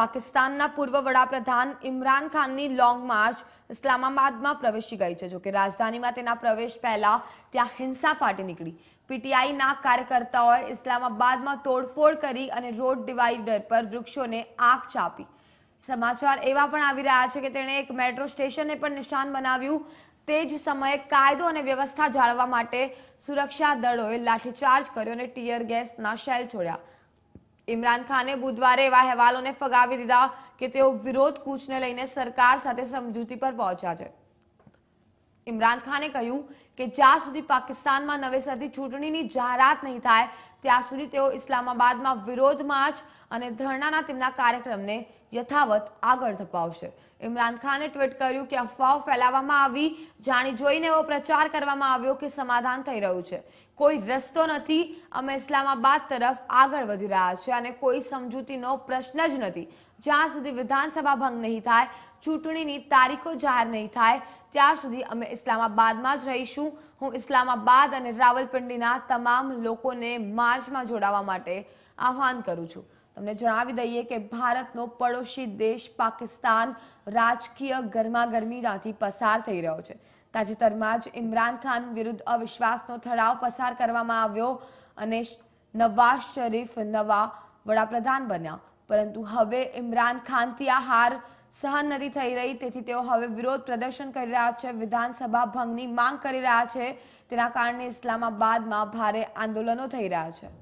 પાકિસ્તાનના પૂર્વ વડાપ્રધાન ઇમરાન ખાનની લોંગ માર્ચ ઇસ્લામાબાદમાં પ્રવેશી ગઈ છે જોકે રાજધાનીમાં તેના પ્રવેશ પહેલા ત્યાં હિંસા ફાટી નીકળી પીટીઆઈના કાર્યકર્તાઓએ ઇસ્લામાબાદમાં તોડફોડ કરી અને રોડ ડિવાઈડર પર વૃક્ષોને આગ ચાપી સમાચાર એવા પણ આવી રહ્યા છે કે તેણે એક મેટ્રો સ્ટેશનને પણ નિશાન બનાવ્યું તે જ સમયે કાયદો અને વ્યવસ્થા જાળવવા માટે સુરક્ષા દળોએ લાઠીચાર્જ કર્યો અને ટીયર ગેસના શેલ છોડ્યા ઇમરાન ખાને બુધવારે એવા અહેવાલોને ફગાવી દીધા કે તેઓ વિરોધ કૂચને લઈને સરકાર સાથે સમજૂતી પર પહોંચ્યા છે ઇમરાન ખાને કહ્યું કે જ્યાં સુધી પાકિસ્તાનમાં નવેસરથી ચૂંટણીની જાહેરાત નહીં થાય ત્યાં સુધી તેઓ ઇસ્લામાબાદમાં વિરોધ માર્ચ અને ધરણાના તેમના કાર્યક્રમને યથાવત આગળ ધપાવશે ઇમરાન ખાને ટ્વીટ કર્યું કે અફવાઓ ફેલાવવામાં આવી જાણી જોઈને એવો પ્રચાર કરવામાં આવ્યો કે સમાધાન થઈ રહ્યું છે કોઈ રસ્તો નથી અમે ઇસ્લામાબાદ તરફ આગળ વધી રહ્યા છે અને કોઈ સમજૂતીનો પ્રશ્ન જ નથી જ્યાં સુધી વિધાનસભા ભંગ નહીં થાય ચૂંટણીની તારીખો જાહેર નહીં થાય ત્યાં સુધી અમે ઇસ્લામાબાદમાં જ રહીશું હું ઇસ્લામાબાદ અને રાવલપિંડીના તમામ લોકોને માર્ચમાં જોડાવા માટે આહવાન કરું છું તમને જણાવી દઈએ કે ભારતનો પડોશી દેશ પાકિસ્તાન રાજકીય ગરમાગરમીનાથી પસાર થઈ રહ્યો છે તાજેતરમાં જ ઇમરાન ખાન વિરુદ્ધ અવિશ્વાસનો ઠરાવ પસાર કરવામાં આવ્યો અને નવાઝ શરીફ નવા વડાપ્રધાન બન્યા પરંતુ હવે ઇમરાન ખાનથી આ હાર સહન નથી થઈ રહી તેથી તેઓ હવે વિરોધ પ્રદર્શન કરી રહ્યા છે વિધાનસભા ભંગની માંગ કરી રહ્યા છે તેના કારણે ઇસ્લામાબાદમાં ભારે આંદોલનો થઈ રહ્યા છે